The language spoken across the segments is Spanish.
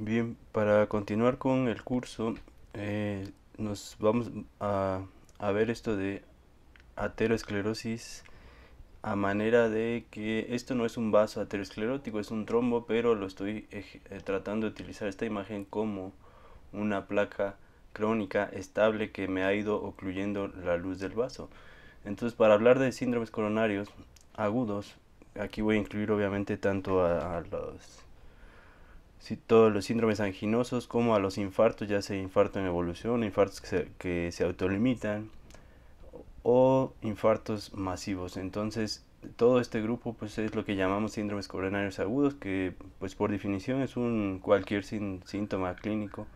Bien, para continuar con el curso, eh, nos vamos a, ver esto de ateroesclerosis a manera de que esto no es un vaso aterosclerótico, es un trombo, pero lo estoy eh, tratando de utilizar esta imagen como una placa crónica estable que me ha ido ocluyendo la luz del vaso. Entonces, para hablar de síndromes coronarios agudos, aquí voy a incluir obviamente tanto a los si todos los síndromes anginosos como a los infartos, ya sea infarto en evolución, infartos que se, que se autolimitan o infartos masivos. Entonces, todo este grupo pues es lo que llamamos síndromes coronarios agudos, que pues por definición es un cualquier síntoma clínico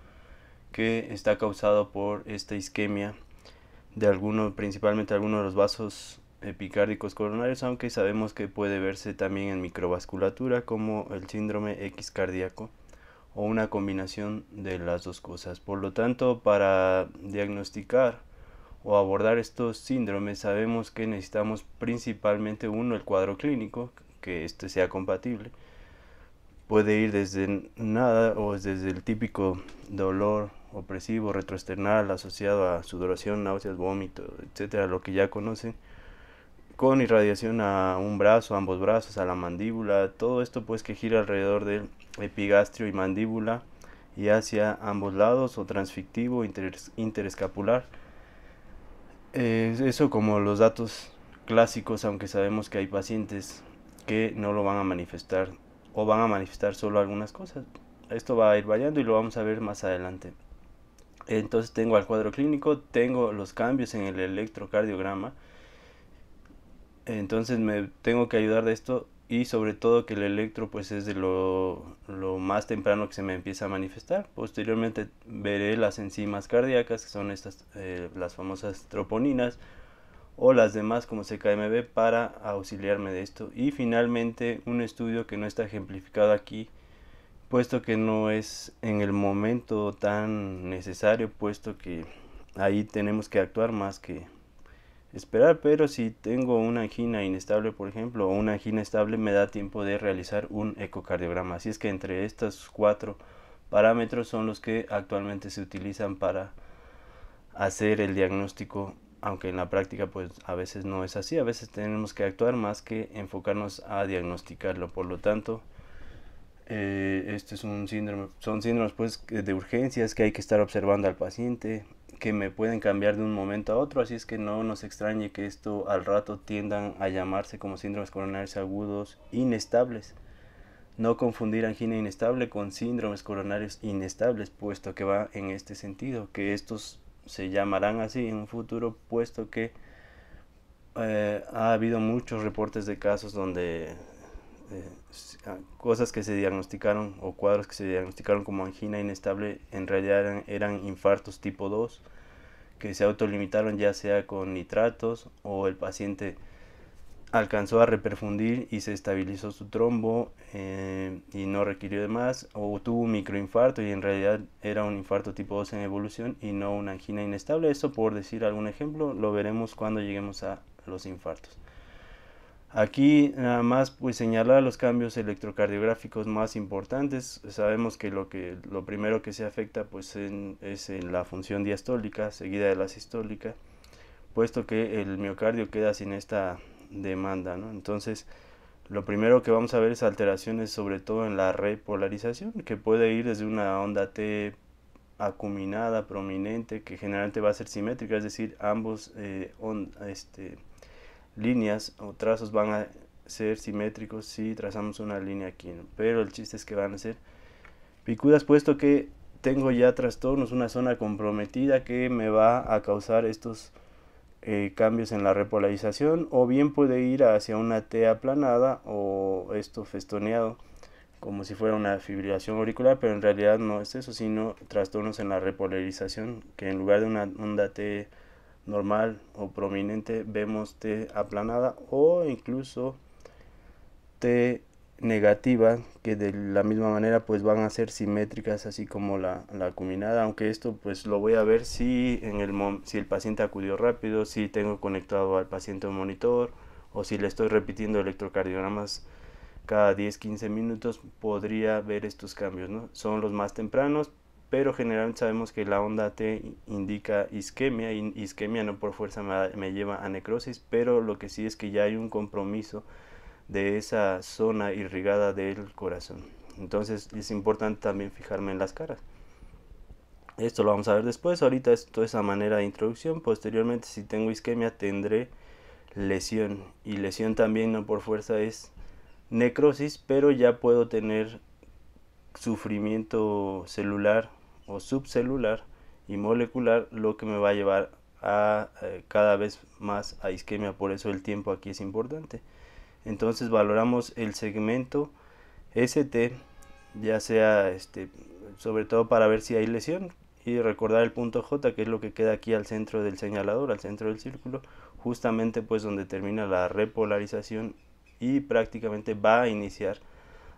que está causado por esta isquemia de alguno, principalmente alguno de los vasos epicárdicos coronarios, aunque sabemos que puede verse también en microvasculatura como el síndrome X cardíaco o una combinación de las dos cosas. Por lo tanto, para diagnosticar o abordar estos síndromes sabemos que necesitamos principalmente uno, el cuadro clínico, que este sea compatible. Puede ir desde nada o desde el típico dolor opresivo retroesternal asociado a sudoración, náuseas, vómitos, etcétera, lo que ya conocen con irradiación a un brazo, a ambos brazos, a la mandíbula, todo esto pues que gira alrededor del epigastrio y mandíbula y hacia ambos lados o transfictivo interescapular. eso como los datos clásicos, aunque sabemos que hay pacientes que no lo van a manifestar o van a manifestar solo algunas cosas. Esto va a ir variando y lo vamos a ver más adelante. Entonces tengo al cuadro clínico, tengo los cambios en el electrocardiograma, entonces me tengo que ayudar de esto y sobre todo que el electro pues es de lo, más temprano que se me empieza a manifestar. Posteriormente veré las enzimas cardíacas que son estas eh, las famosas troponinas o las demás como CKMB para auxiliarme de esto y finalmente un estudio que no está ejemplificado aquí puesto que no es en el momento tan necesario puesto que ahí tenemos que actuar más que esperar, pero si tengo una angina inestable, por ejemplo, o una angina estable, me da tiempo de realizar un ecocardiograma. Así es que entre estos cuatro parámetros son los que actualmente se utilizan para hacer el diagnóstico, aunque en la práctica pues a veces no es así, a veces tenemos que actuar más que enfocarnos a diagnosticarlo. Por lo tanto, este es un síndrome, son síndromes pues de urgencias que hay que estar observando al paciente, que me pueden cambiar de un momento a otro, así es que no nos extrañe que esto al rato tiendan a llamarse como síndromes coronarios agudos inestables. No confundir angina inestable con síndromes coronarios inestables, puesto que va en este sentido, que estos se llamarán así en un futuro, puesto que eh, ha habido muchos reportes de casos donde eh, cosas que se diagnosticaron o cuadros que se diagnosticaron como angina inestable en realidad eran, infartos tipo 2 que se autolimitaron ya sea con nitratos o el paciente alcanzó a reperfundir y se estabilizó su trombo eh, y no requirió de más o tuvo un microinfarto y en realidad era un infarto tipo 2 en evolución y no una angina inestable. Eso por decir algún ejemplo lo veremos cuando lleguemos a los infartos. Aquí nada más pues señalar los cambios electrocardiográficos más importantes. Sabemos que lo, que, lo primero que se afecta pues es en la función diastólica seguida de la sistólica, puesto que el miocardio queda sin esta demanda. Entonces lo primero que vamos a ver es alteraciones sobre todo en la repolarización, que puede ir desde una onda T acuminada, prominente, que generalmente va a ser simétrica, es decir, ambos eh, este, líneas o trazos van a ser simétricos si trazamos una línea aquí, pero el chiste es que van a ser picudas puesto que tengo ya trastornos, una zona comprometida que me va a causar estos eh, cambios en la repolarización o bien puede ir hacia una T aplanada o esto festoneado como si fuera una fibrilación auricular, pero en realidad no es eso, sino trastornos en la repolarización, que en lugar de una onda T normal o prominente vemos T aplanada o incluso T negativa que de la misma manera pues van a ser simétricas así como la, la acuminada aunque esto pues lo voy a ver si en el si el paciente acudió rápido si tengo conectado al paciente un monitor o si le estoy repitiendo electrocardiogramas cada 10-15 minutos podría ver estos cambios ¿no? son los más tempranos pero generalmente sabemos que la onda T indica isquemia y isquemia no por fuerza me, lleva a necrosis, pero lo que sí es que ya hay un compromiso de esa zona irrigada del corazón. Entonces es importante también fijarme en las caras. Esto lo vamos a ver después, ahorita es toda esa manera de introducción, posteriormente si tengo isquemia tendré lesión y lesión también no por fuerza es necrosis, pero ya puedo tener sufrimiento celular o subcelular y molecular lo que me va a llevar a eh, cada vez más a isquemia, por eso el tiempo aquí es importante. Entonces valoramos el segmento ST, ya sea este, sobre todo para ver si hay lesión y recordar el punto J, que es lo que queda aquí al centro del señalador, al centro del círculo, justamente pues donde termina la repolarización y prácticamente va a iniciar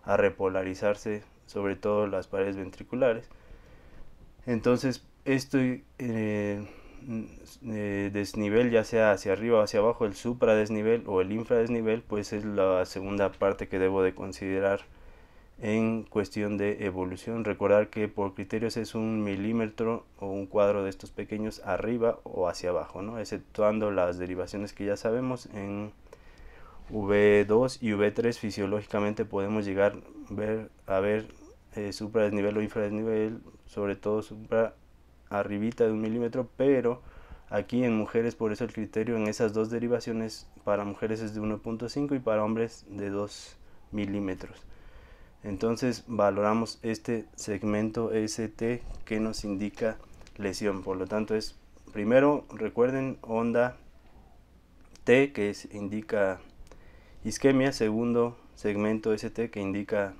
a repolarizarse sobre todo las paredes ventriculares. Entonces, este desnivel, ya sea hacia arriba o hacia abajo, el supradesnivel o el infradesnivel, pues es la segunda parte que debo de considerar en cuestión de evolución. Recordar que por criterios es un milímetro o un cuadro de estos pequeños arriba o hacia abajo, ¿no? exceptuando las derivaciones que ya sabemos en V2 y V3 fisiológicamente podemos llegar ver, a ver eh, supra desnivel o infradesnivel, sobre todo supra arribita de un milímetro, pero aquí en mujeres por eso el criterio en esas dos derivaciones para mujeres es de 1.5 y para hombres de 2 milímetros. Entonces valoramos este segmento ST que nos indica lesión. Por lo tanto es primero recuerden onda T que indica isquemia, segundo segmento ST que indica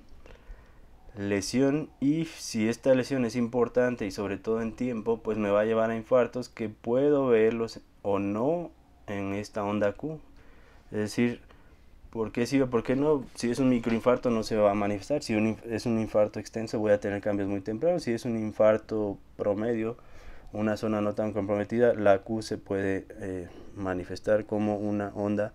lesión y si esta lesión es importante y sobre todo en tiempo, pues me va a llevar a infartos que puedo verlos o no en esta onda Q. Es decir, ¿por qué sí o por qué no? Si es un microinfarto no se va a manifestar, si es un infarto extenso voy a tener cambios muy tempranos, si es un infarto promedio, una zona no tan comprometida, la Q se puede eh, manifestar como una onda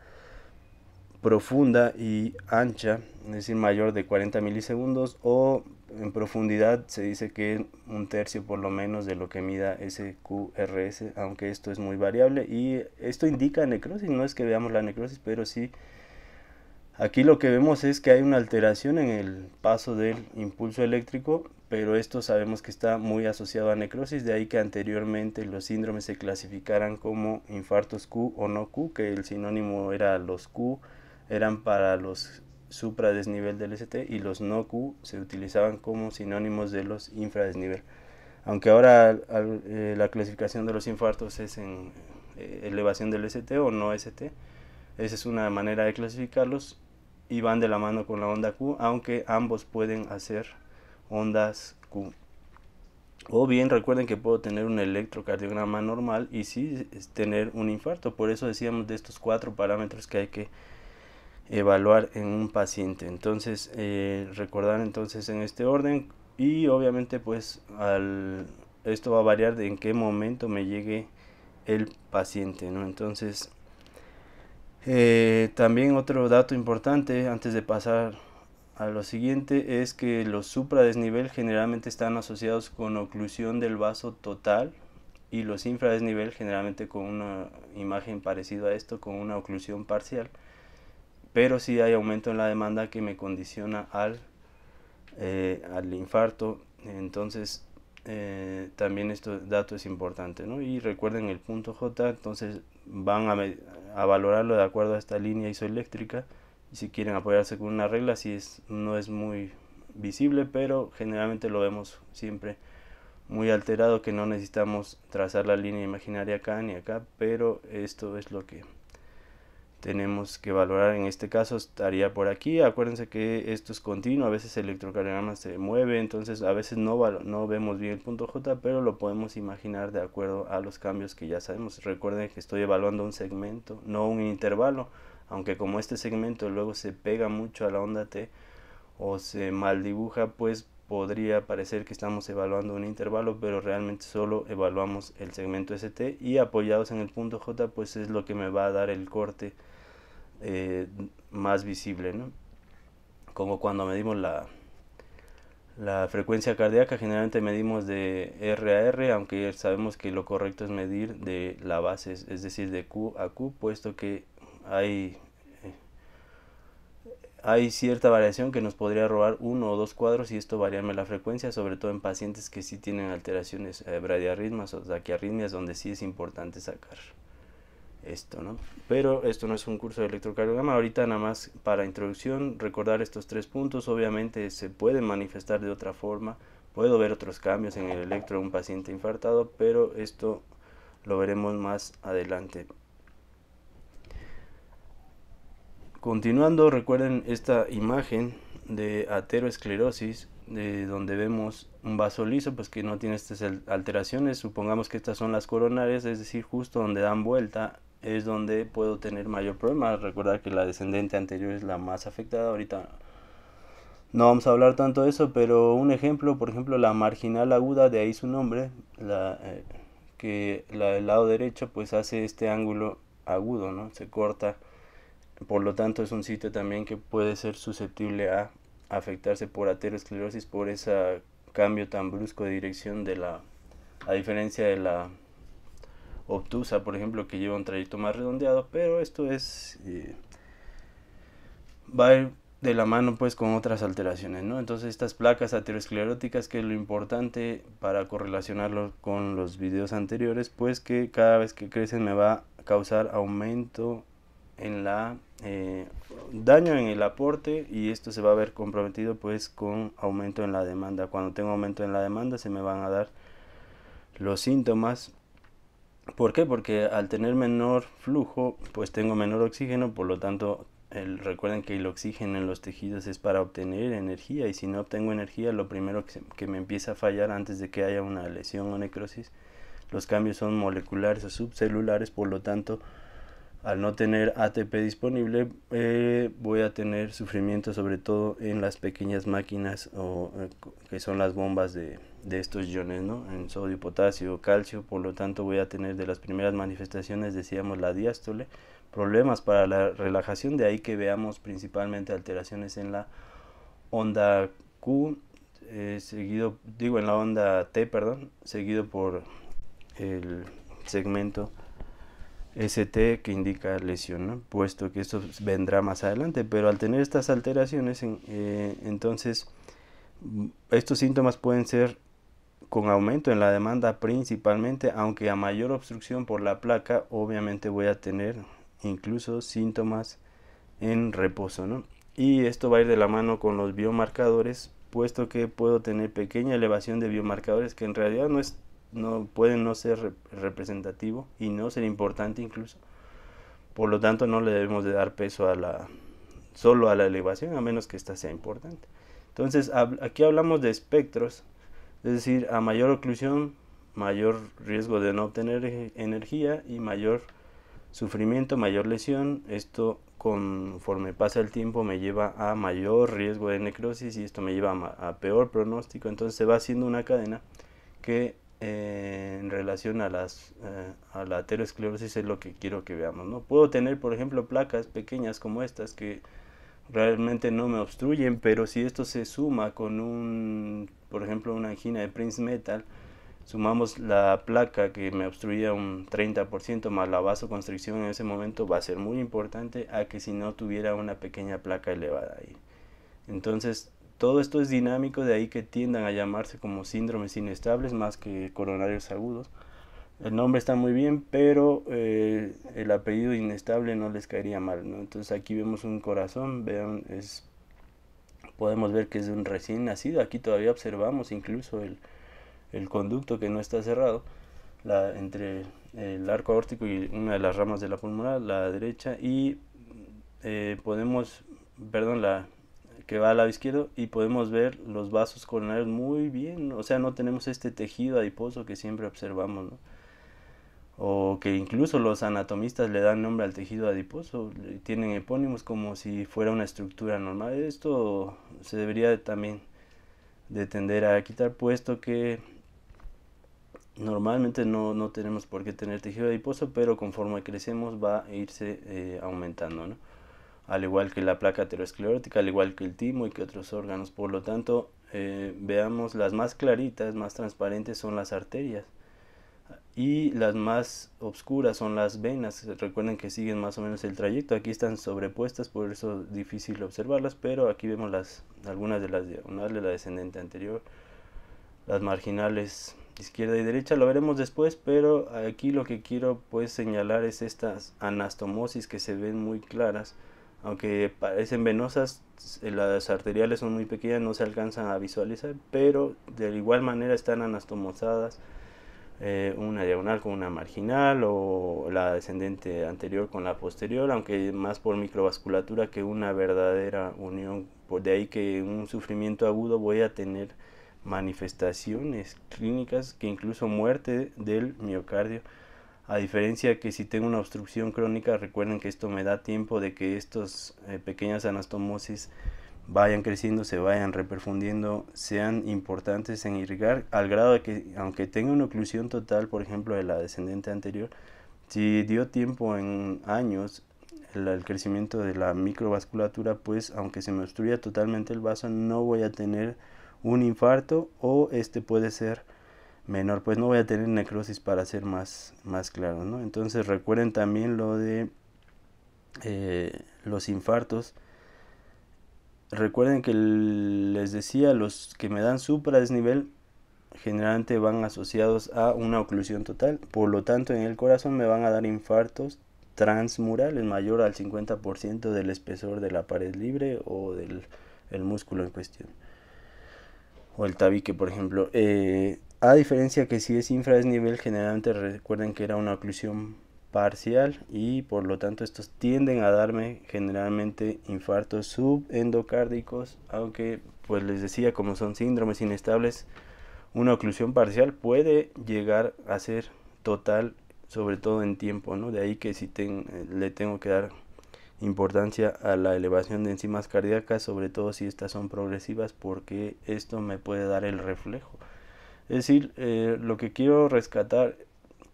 profunda y ancha, es decir, mayor de 40 milisegundos o en profundidad se dice que un tercio por lo menos de lo que mida ese QRS, aunque esto es muy variable y esto indica necrosis, no es que veamos la necrosis, pero sí aquí lo que vemos es que hay una alteración en el paso del impulso eléctrico, pero esto sabemos que está muy asociado a necrosis, de ahí que anteriormente los síndromes se clasificaran como infartos Q o no Q, que el sinónimo era los Q eran para los supradesnivel del ST y los no Q se utilizaban como sinónimos de los infradesnivel. Aunque ahora eh, la clasificación de los infartos es en eh, elevación del ST o no ST, esa es una manera de clasificarlos y van de la mano con la onda Q, aunque ambos pueden hacer ondas Q. O bien recuerden que puedo tener un electrocardiograma normal y sí tener un infarto. Por eso decíamos de estos cuatro parámetros que hay que evaluar en un paciente. Entonces, eh, recordar entonces en este orden y obviamente pues al, esto va a variar de en qué momento me llegue el paciente, Entonces, eh, también otro dato importante antes de pasar a lo siguiente es que los supra-desnivel generalmente están asociados con oclusión del vaso total y los infradesnivel generalmente con una imagen parecida a esto, con una oclusión parcial pero si hay aumento en la demanda que me condiciona al, eh, al infarto. Entonces, eh, también este dato es importante. ¿no? Y recuerden el punto J, entonces van a, a, valorarlo de acuerdo a esta línea isoeléctrica. Y si quieren apoyarse con una regla, si es, no es muy visible, pero generalmente lo vemos siempre muy alterado, que no necesitamos trazar la línea imaginaria acá ni acá, pero esto es lo que tenemos que valorar. En este caso estaría por aquí. Acuérdense que esto es continuo. A veces el electrocardiograma se mueve. Entonces a veces no, no vemos bien el punto J. Pero lo podemos imaginar de acuerdo a los cambios que ya sabemos. Recuerden que estoy evaluando un segmento, no un intervalo. Aunque como este segmento luego se pega mucho a la onda T o se mal dibuja, pues podría parecer que estamos evaluando un intervalo, pero realmente solo evaluamos el segmento ST y apoyados en el punto J, pues es lo que me va a dar el corte eh, más visible, Como cuando medimos la, frecuencia cardíaca, generalmente medimos de R a R, aunque sabemos que lo correcto es medir de la base, es decir, de Q a Q, puesto que hay, eh, hay cierta variación que nos podría robar uno o dos cuadros y esto variarme la frecuencia, sobre todo en pacientes que sí tienen alteraciones eh, bradiarritmas o taquiarritmias, donde sí es importante sacar esto, ¿no? Pero esto no es un curso de electrocardiograma, ahorita nada más para introducción, recordar estos tres puntos, obviamente se pueden manifestar de otra forma, puedo ver otros cambios en el electro de un paciente infartado, pero esto lo veremos más adelante. Continuando, recuerden esta imagen de ateroesclerosis, de donde vemos un vaso liso, pues que no tiene estas alteraciones. Supongamos que estas son las coronarias, es decir, justo donde dan vuelta es donde puedo tener mayor problema. Recordar que la descendente anterior es la más afectada. Ahorita no vamos a hablar tanto de eso, pero un ejemplo, por ejemplo, la marginal aguda, de ahí su nombre, la, eh, que la del lado derecho pues hace este ángulo agudo, ¿no? Se corta. Por lo tanto, es un sitio también que puede ser susceptible a afectarse por aterosclerosis por ese cambio tan brusco de dirección de la a diferencia de la obtusa, por ejemplo, que lleva un trayecto más redondeado, pero esto es... Eh, va a ir de la mano pues con otras alteraciones, ¿no? Entonces estas placas ateroscleróticas, que es lo importante para correlacionarlo con los videos anteriores, pues que cada vez que crecen me va a causar aumento en la eh, daño en el aporte y esto se va a ver comprometido pues con aumento en la demanda. Cuando tengo aumento en la demanda se me van a dar los síntomas ¿Por qué? Porque al tener menor flujo, pues tengo menor oxígeno, por lo tanto, recuerden que el oxígeno en los tejidos es para obtener energía y si no obtengo energía, lo primero que, me empieza a fallar antes de que haya una lesión o necrosis, los cambios son moleculares o subcelulares, por lo tanto, al no tener ATP disponible, eh, voy a tener sufrimiento sobre todo en las pequeñas máquinas o, eh, que son las bombas de, de estos iones, ¿no? En sodio, potasio, calcio, por lo tanto voy a tener de las primeras manifestaciones, decíamos, la diástole, problemas para la relajación, de ahí que veamos principalmente alteraciones en la onda Q, eh, seguido, digo, en la onda T, perdón, seguido por el segmento ST que indica lesión, puesto que esto vendrá más adelante, pero al tener estas alteraciones, en, eh, entonces mm, estos síntomas pueden ser con aumento en la demanda principalmente, aunque a mayor obstrucción por la placa, obviamente voy a tener incluso síntomas en reposo, Y esto va a ir de la mano con los biomarcadores, puesto que puedo tener pequeña elevación de biomarcadores que en realidad no es no pueden no ser representativo y no ser importante incluso. Por lo tanto, no le debemos de dar peso a la solo a la elevación a menos que esta sea importante. Entonces, aquí hablamos de espectros es decir, a mayor oclusión, mayor riesgo de no obtener e-, energía y mayor sufrimiento, mayor lesión. Esto conforme pasa el tiempo me lleva a mayor riesgo de necrosis y esto me lleva a, peor pronóstico. Entonces se va haciendo una cadena que eh, en relación a, las, eh, a la aterosclerosis es lo que quiero que veamos. ¿no? Puedo tener, por ejemplo, placas pequeñas como estas que realmente no me obstruyen, pero si esto se suma con un, por ejemplo, una angina de Prince Metal, sumamos la placa que me obstruía un 30% más la vasoconstricción en ese momento va a ser muy importante a que si no tuviera una pequeña placa elevada ahí. Entonces, todo esto es dinámico, de ahí que tiendan a llamarse como síndromes inestables más que coronarios agudos el nombre está muy bien, pero eh, el apellido inestable no les caería mal, ¿no? Entonces aquí vemos un corazón, vean, es, podemos ver que es un recién nacido, aquí todavía observamos incluso el, conducto que no está cerrado, la, entre el arco aórtico y una de las ramas de la pulmonar, la derecha, y eh, podemos, perdón, la que va al lado izquierdo y podemos ver los vasos coronarios muy bien, o sea, no tenemos este tejido adiposo que siempre observamos, ¿no? o que incluso los anatomistas le dan nombre al tejido adiposo, tienen epónimos como si fuera una estructura normal. Esto se debería también de tender a quitar, puesto que normalmente no, tenemos por qué tener tejido adiposo, pero conforme crecemos va a irse eh, aumentando, al igual que la placa aterosclerótica, al igual que el timo y que otros órganos. Por lo tanto, eh, veamos las más claritas, más transparentes son las arterias y las más obscuras son las venas. Recuerden que siguen más o menos el trayecto. Aquí están sobrepuestas, por eso es difícil observarlas, pero aquí vemos algunas de las diagonales, la descendente anterior, las marginales izquierda y derecha. Lo veremos después, pero aquí lo que quiero pues señalar es estas anastomosis que se ven muy claras. Aunque parecen venosas, eh, las arteriales son muy pequeñas, no se alcanzan a visualizar, pero de igual manera están anastomosadas eh, una diagonal con una marginal o la descendente anterior con la posterior, aunque más por microvasculatura que una verdadera unión. Por de ahí que un sufrimiento agudo voy a tener manifestaciones clínicas que incluso muerte del miocardio. A diferencia que si tengo una obstrucción crónica, recuerden que esto me da tiempo de que estas eh, pequeñas anastomosis vayan creciendo, se vayan reperfundiendo, sean importantes en irrigar al grado de que aunque tenga una oclusión total, por ejemplo, de la descendente anterior, si dio tiempo en años el, crecimiento de la microvasculatura, pues aunque se me obstruya totalmente el vaso, no voy a tener un infarto o este puede ser menor, pues no voy a tener necrosis para ser más, más claro, ¿no? Entonces recuerden también lo de eh, los infartos Recuerden que les decía, los que me dan supra desnivel generalmente van asociados a una oclusión total. Por lo tanto, en el corazón me van a dar infartos transmurales mayor al 50% del espesor de la pared libre o del músculo en cuestión. O el tabique, por ejemplo. Eh, a diferencia que si es infra desnivel, generalmente recuerden que era una oclusión parcial y por lo tanto estos tienden a darme generalmente infartos subendocárdicos, aunque pues les decía como son síndromes inestables, una oclusión parcial puede llegar a ser total, sobre todo en tiempo, ¿no? De ahí que si le tengo que dar importancia a la elevación de enzimas cardíacas, sobre todo si estas son progresivas, porque esto me puede dar el reflejo. Es decir, eh, lo que quiero rescatar,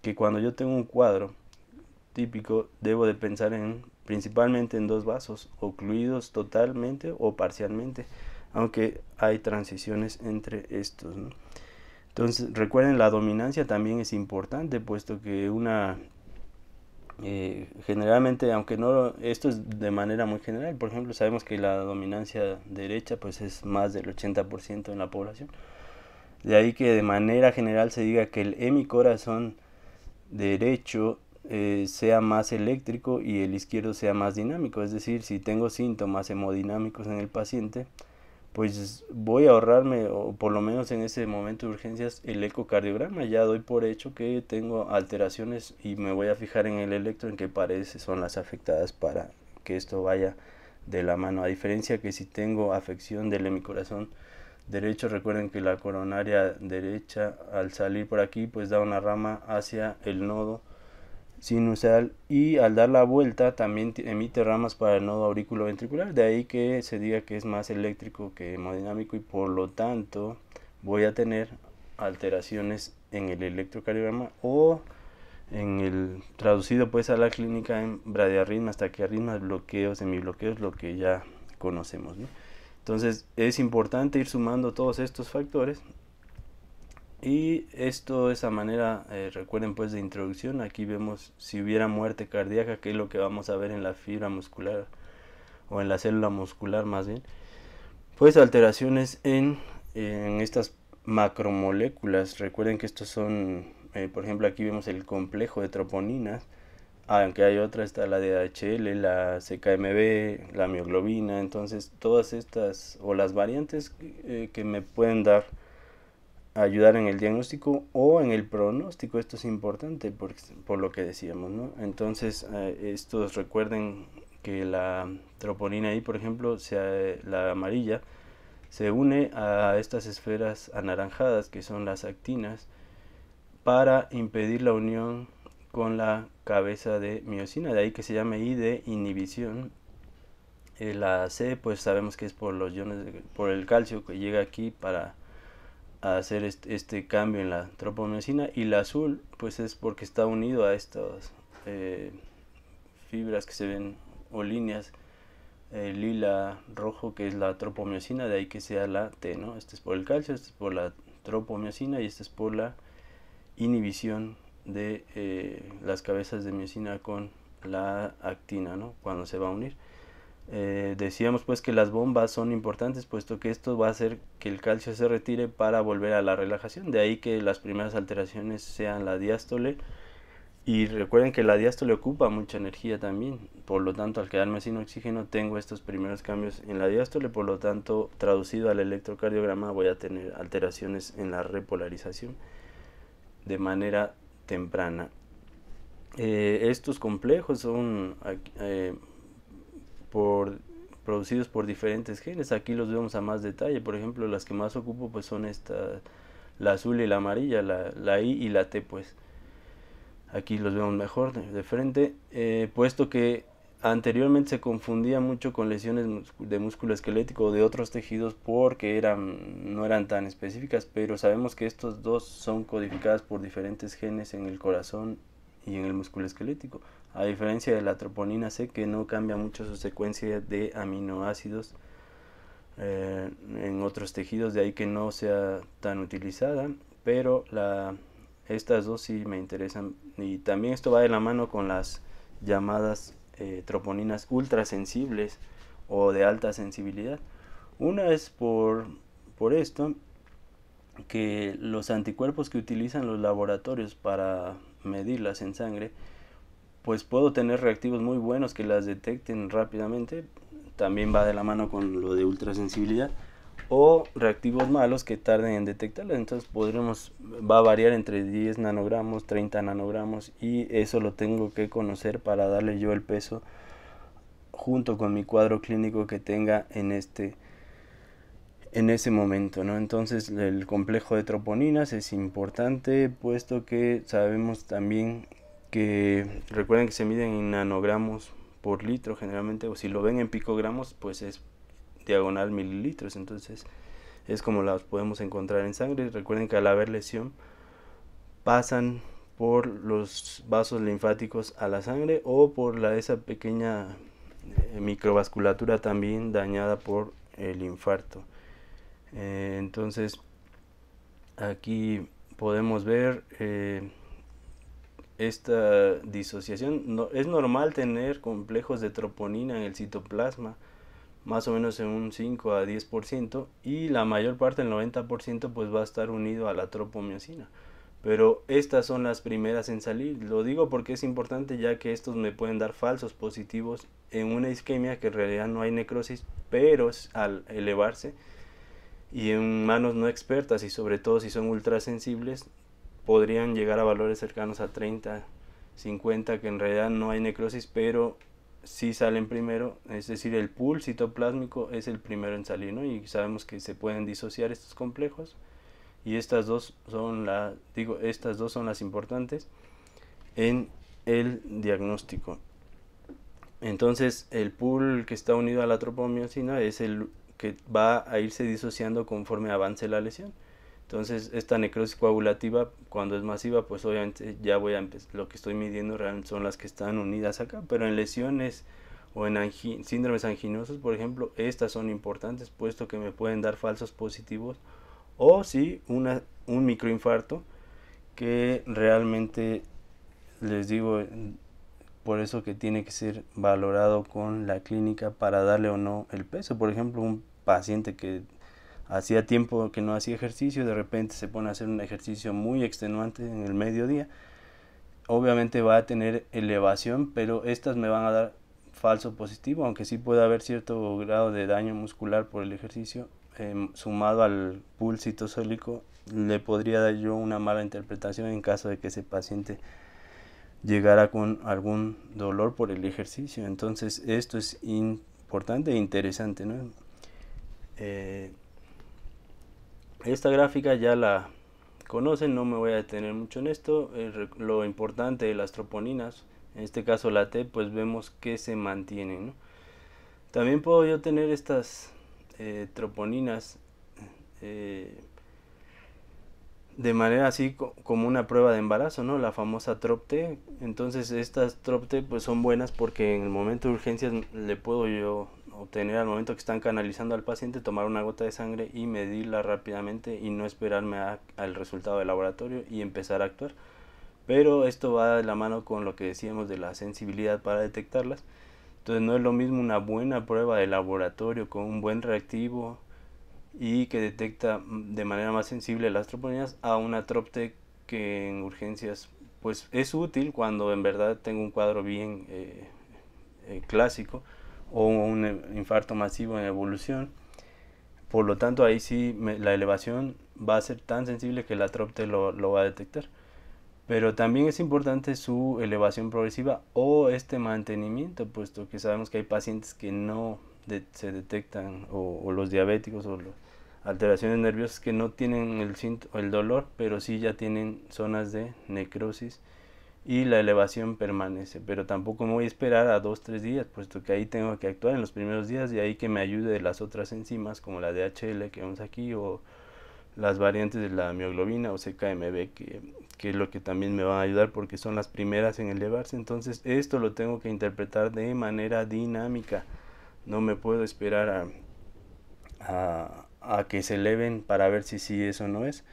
que cuando yo tengo un cuadro, típico, debo de pensar en principalmente en dos vasos, ocluidos totalmente o parcialmente, aunque hay transiciones entre estos. Entonces, recuerden, la dominancia también es importante, puesto que una eh, generalmente, aunque no, esto es de manera muy general, por ejemplo, sabemos que la dominancia derecha pues es más del 80% en la población. De ahí que de manera general se diga que el, hemicorazón... derecho eh, sea más eléctrico y el izquierdo sea más dinámico. Es decir, si tengo síntomas hemodinámicos en el paciente, pues voy a ahorrarme, o por lo menos en ese momento de urgencias, el ecocardiograma. Ya doy por hecho que tengo alteraciones y me voy a fijar en el electro en que parece son las afectadas para que esto vaya de la mano. A diferencia que si tengo afección del hemicorazón derecho, recuerden que la coronaria derecha al salir por aquí pues da una rama hacia el nodo sinusal y al dar la vuelta también emite ramas para el nodo auriculoventricular, ventricular. De ahí que se diga que es más eléctrico que hemodinámico y por lo tanto voy a tener alteraciones en el electrocardiograma o en el traducido pues a la clínica en bradiarritmas, taquiarritmas, bloqueos, semibloqueos, lo que ya conocemos. Entonces es importante ir sumando todos estos factores y esto, de esa manera, eh, recuerden pues de introducción, aquí vemos si hubiera muerte cardíaca, que es lo que vamos a ver en la fibra muscular o en la célula muscular más bien, pues alteraciones en, estas macromoléculas. Recuerden que estos son, eh, por ejemplo, aquí vemos el complejo de troponinas, aunque hay otra, está la DHL, la CKMB, la mioglobina, entonces todas estas o las variantes eh, que me pueden dar ayudar en el diagnóstico o en el pronóstico. Esto es importante por, por lo que decíamos, ¿no? Entonces, eh, estos recuerden que la troponina ahí, por ejemplo, sea la amarilla, se une a estas esferas anaranjadas que son las actinas para impedir la unión con la cabeza de miocina, de ahí que se llame I de inhibición. Eh, la C pues sabemos que es por los iones, por el calcio que llega aquí para a hacer este, cambio en la tropomiosina y la azul pues es porque está unido a estas eh, fibras que se ven o líneas el eh, lila rojo que es la tropomiosina de ahí que sea la T no este es por el calcio este es por la tropomiosina y este es por la inhibición de eh, las cabezas de miocina con la actina no cuando se va a unir eh, decíamos pues que las bombas son importantes puesto que esto va a hacer que el calcio se retire para volver a la relajación. De ahí que las primeras alteraciones sean la diástole. Y recuerden que la diástole ocupa mucha energía también. Por lo tanto, al quedarme sin oxígeno tengo estos primeros cambios en la diástole. Por lo tanto, traducido al electrocardiograma voy a tener alteraciones en la repolarización de manera temprana. Eh, estos complejos son... Eh, por, producidos por diferentes genes. Aquí los vemos a más detalle. Por ejemplo, las que más ocupo pues son esta, la azul y la amarilla, la, I y la T pues. Aquí los vemos mejor de, frente, eh, puesto que anteriormente se confundía mucho con lesiones de músculo esquelético o de otros tejidos porque eran, no eran tan específicas, pero sabemos que estos dos son codificadas por diferentes genes en el corazón y en el músculo esquelético a diferencia de la troponina C que no cambia mucho su secuencia de aminoácidos eh, en otros tejidos, de ahí que no sea tan utilizada, pero la, estas dos sí me interesan y también esto va de la mano con las llamadas eh, troponinas ultrasensibles o de alta sensibilidad. Una es por, por esto que los anticuerpos que utilizan los laboratorios para medirlas en sangre pues puedo tener reactivos muy buenos que las detecten rápidamente, también va de la mano con lo de ultrasensibilidad, o reactivos malos que tarden en detectarlas, entonces podremos, va a variar entre 10 nanogramos, 30 nanogramos, y eso lo tengo que conocer para darle yo el peso junto con mi cuadro clínico que tenga en este en ese momento, ¿no? Entonces el complejo de troponinas es importante, puesto que sabemos también que recuerden que se miden en nanogramos por litro generalmente, o si lo ven en picogramos, pues es diagonal mililitros, entonces es como las podemos encontrar en sangre. Recuerden que al haber lesión pasan por los vasos linfáticos a la sangre o por la, esa pequeña eh, microvasculatura también dañada por el infarto. Eh, entonces aquí podemos ver eh, esta disociación. No, es normal tener complejos de troponina en el citoplasma, más o menos en un 5 a 10%, y la mayor parte, el 90%, pues va a estar unido a la tropomiocina. Pero estas son las primeras en salir. Lo digo porque es importante ya que estos me pueden dar falsos positivos en una isquemia que en realidad no hay necrosis, pero al elevarse y en manos no expertas y sobre todo si son ultrasensibles, podrían llegar a valores cercanos a 30, 50, que en realidad no hay necrosis, pero sí salen primero, es decir, el pool citoplásmico es el primero en salir, ¿no? Y sabemos que se pueden disociar estos complejos y estas dos son la, digo, estas dos son las importantes en el diagnóstico. Entonces, el pool que está unido a la tropomiosina es el que va a irse disociando conforme avance la lesión. Entonces, esta necrosis coagulativa, cuando es masiva, pues obviamente ya voy a empezar, lo que estoy midiendo realmente son las que están unidas acá, pero en lesiones o en síndromes anginosos, por ejemplo, estas son importantes, puesto que me pueden dar falsos positivos o sí, una, un microinfarto que realmente les digo, por eso que tiene que ser valorado con la clínica para darle o no el peso. Por ejemplo, un paciente que hacía tiempo que no hacía ejercicio, de repente se pone a hacer un ejercicio muy extenuante en el mediodía, obviamente va a tener elevación, pero estas me van a dar falso positivo, aunque sí puede haber cierto grado de daño muscular por el ejercicio, em, sumado al pulso citosólico, le podría dar yo una mala interpretación en caso de que ese paciente llegara con algún dolor por el ejercicio. Entonces, esto es importante e interesante, ¿no? Eh, esta gráfica ya la conocen, no me voy a detener mucho en esto. Eh, lo importante de las troponinas, en este caso la T, pues vemos que se mantienen. También puedo yo tener estas eh, troponinas eh, de manera así como una prueba de embarazo, ¿no? La famosa TROP-T. Entonces estas TROP-T pues son buenas porque en el momento de urgencias le puedo yo obtener al momento que están canalizando al paciente, tomar una gota de sangre y medirla rápidamente y no esperarme al resultado del laboratorio y empezar a actuar. Pero esto va de la mano con lo que decíamos de la sensibilidad para detectarlas. Entonces no es lo mismo una buena prueba de laboratorio con un buen reactivo y que detecta mm, de manera más sensible las troponías a una troptec que en urgencias pues es útil cuando en verdad tengo un cuadro bien eh, eh, clásico o un infarto masivo en evolución. Por lo tanto, ahí sí la elevación va a ser tan sensible que la tropte lo, va a detectar. Pero también es importante su elevación progresiva o este mantenimiento, puesto que sabemos que hay pacientes que no se detectan, o, los diabéticos o las alteraciones nerviosas que no tienen el, el dolor, pero sí ya tienen zonas de necrosis y la elevación permanece. Pero tampoco me voy a esperar a 2-3 días, puesto que ahí tengo que actuar en los primeros días y ahí que me ayude las otras enzimas como la DHL que vemos aquí o las variantes de la mioglobina o CKMB, que, que es lo que también me va a ayudar porque son las primeras en elevarse. Entonces esto lo tengo que interpretar de manera dinámica. No me puedo esperar a, a, que se eleven para ver si sí es o no es.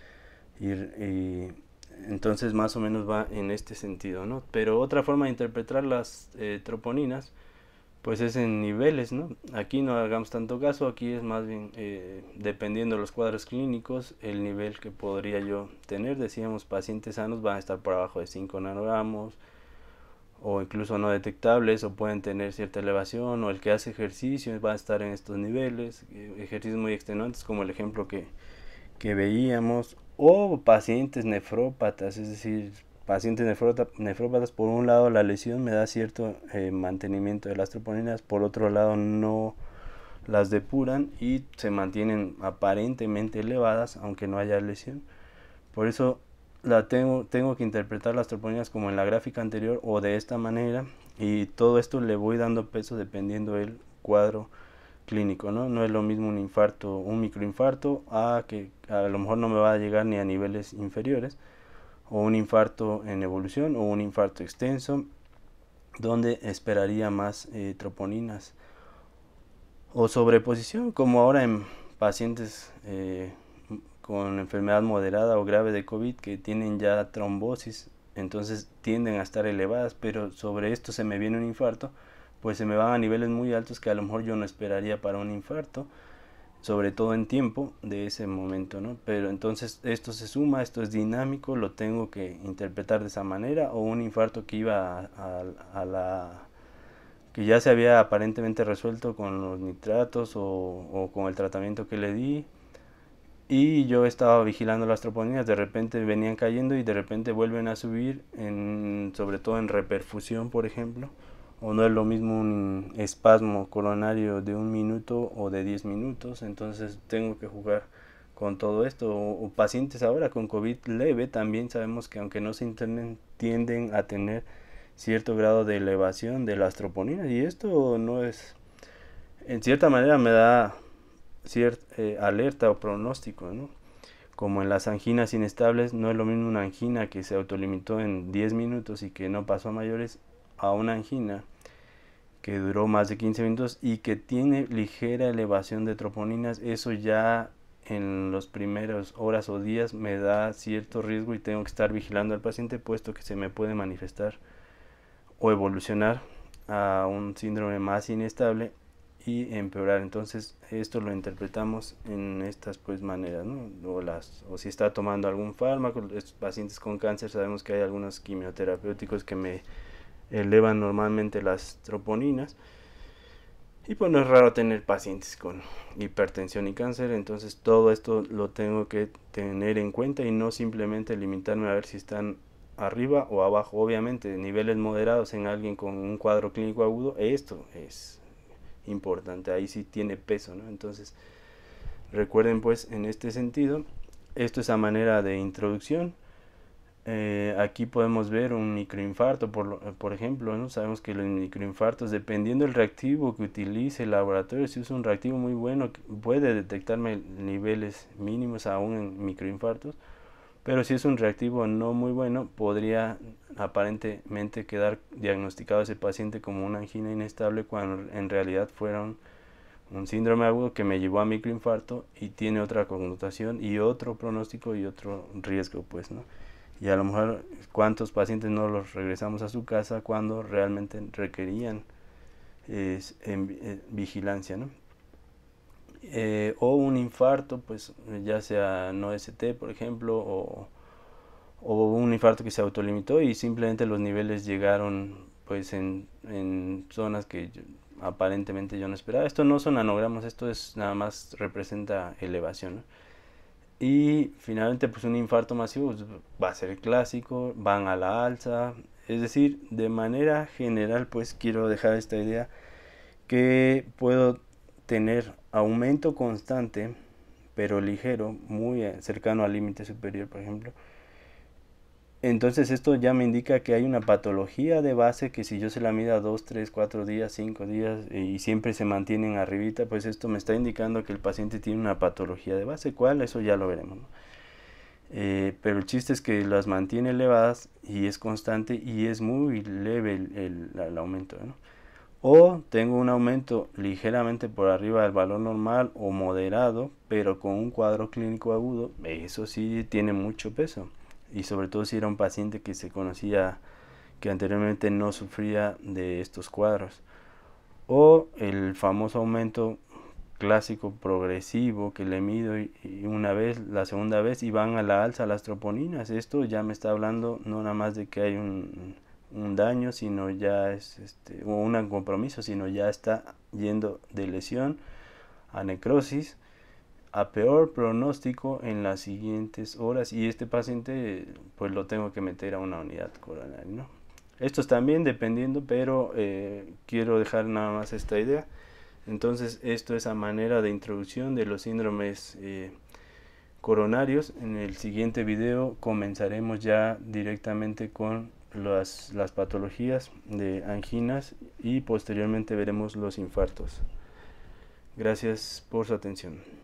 Y, y, entonces más o menos va en este sentido, ¿no? Pero otra forma de interpretar las eh, troponinas, pues es en niveles, ¿no? Aquí no hagamos tanto caso, aquí es más bien eh, dependiendo de los cuadros clínicos, el nivel que podría yo tener. Decíamos, pacientes sanos van a estar por abajo de 5 nanogramos, o incluso no detectables, o pueden tener cierta elevación, o el que hace ejercicio va a estar en estos niveles, eh, ejercicios muy extenuantes, como el ejemplo que, que veíamos o pacientes nefrópatas, es decir, pacientes nefrópatas, por un lado la lesión me da cierto eh, mantenimiento de las troponinas, por otro lado no las depuran y se mantienen aparentemente elevadas aunque no haya lesión. Por eso la tengo, tengo que interpretar las troponinas como en la gráfica anterior o de esta manera y todo esto le voy dando peso dependiendo del cuadro ¿no? No es lo mismo un infarto, un microinfarto, a que a lo mejor no me va a llegar ni a niveles inferiores, o un infarto en evolución, o un infarto extenso, donde esperaría más eh, troponinas. O sobreposición, como ahora en pacientes eh, con enfermedad moderada o grave de COVID que tienen ya trombosis, entonces tienden a estar elevadas, pero sobre esto se me viene un infarto, pues se me van a niveles muy altos que a lo mejor yo no esperaría para un infarto, sobre todo en tiempo de ese momento, ¿no? Pero entonces esto se suma, esto es dinámico, lo tengo que interpretar de esa manera, o un infarto que iba a, la que ya se había aparentemente resuelto con los nitratos o, con el tratamiento que le di. Y yo estaba vigilando las troponinas, de repente venían cayendo y de repente vuelven a subir, sobre todo en reperfusión, por ejemplo o no es lo mismo un espasmo coronario de un minuto o de 10 minutos, entonces tengo que jugar con todo esto. O, pacientes ahora con COVID leve también sabemos que aunque no se internen tienden a tener cierto grado de elevación de la astroponina. y esto no es, en cierta manera me da cierta eh, alerta o pronóstico, ¿no? Como en las anginas inestables, no es lo mismo una angina que se autolimitó en 10 minutos y que no pasó a mayores a una angina que duró más de 15 minutos y que tiene ligera elevación de troponinas, eso ya en las primeras horas o días me da cierto riesgo y tengo que estar vigilando al paciente puesto que se me puede manifestar o evolucionar a un síndrome más inestable y empeorar. Entonces esto lo interpretamos en estas pues maneras, ¿no? O, las, o si está tomando algún fármaco, pacientes con cáncer sabemos que hay algunos quimioterapéuticos que me elevan normalmente las troponinas. Y pues no es raro tener pacientes con hipertensión y cáncer, entonces todo esto lo tengo que tener en cuenta y no simplemente limitarme a ver si están arriba o abajo. Obviamente, niveles moderados en alguien con un cuadro clínico agudo, esto es importante, ahí sí tiene peso, ¿no? Entonces, recuerden pues en este sentido, esto es a manera de introducción eh, aquí podemos ver un microinfarto, eh, por, ejemplo, ¿no? sabemos que los microinfartos, dependiendo del reactivo que utilice el laboratorio, si es un reactivo muy bueno, puede detectarme niveles mínimos aún en microinfartos, pero si es un reactivo no muy bueno, podría aparentemente quedar diagnosticado ese paciente como una angina inestable cuando en realidad fueron un síndrome agudo que me llevó a microinfarto y tiene otra connotación y otro pronóstico y otro riesgo, pues, ¿no? y a lo mejor cuántos pacientes no los regresamos a su casa cuando realmente requerían eh, vigilancia, eh, o un infarto, pues ya sea no ST, por ejemplo, o, o, un infarto que se autolimitó y simplemente los niveles llegaron pues en, zonas que aparentemente yo no esperaba. Esto no son anogramas esto es nada más representa elevación. Y finalmente, pues un infarto masivo pues, va a ser clásico, van a la alza. Es decir, de manera general, pues quiero dejar esta idea que puedo tener aumento constante, pero ligero, muy eh, cercano al límite superior, por ejemplo, entonces esto ya me indica que hay una patología de base que si yo se la mida 2, 3, 4 días, 5 días eh, y siempre se mantienen arribita, pues esto me está indicando que el paciente tiene una patología de base. ¿Cuál? Eso ya lo veremos. Eh, pero el chiste es que las mantiene elevadas y es constante y es muy leve el, aumento. O tengo un aumento ligeramente por arriba del valor normal o moderado, pero con un cuadro clínico agudo, eso sí tiene mucho peso y sobre todo si era un paciente que se conocía que anteriormente no sufría de estos cuadros. O el famoso aumento clásico progresivo que le mido una vez, la segunda vez y van a la alza las troponinas. Esto ya me está hablando no nada más de que hay un, daño, sino ya es este, o un compromiso, sino ya está yendo de lesión a necrosis a peor pronóstico en las siguientes horas y este paciente pues lo tengo que meter a una unidad coronaria. ¿no? es también dependiendo, pero eh, quiero dejar nada más esta idea. Entonces esto es a manera de introducción de los síndromes eh, coronarios. En el siguiente video comenzaremos ya directamente con las, las patologías de anginas y posteriormente veremos los infartos. Gracias por su atención.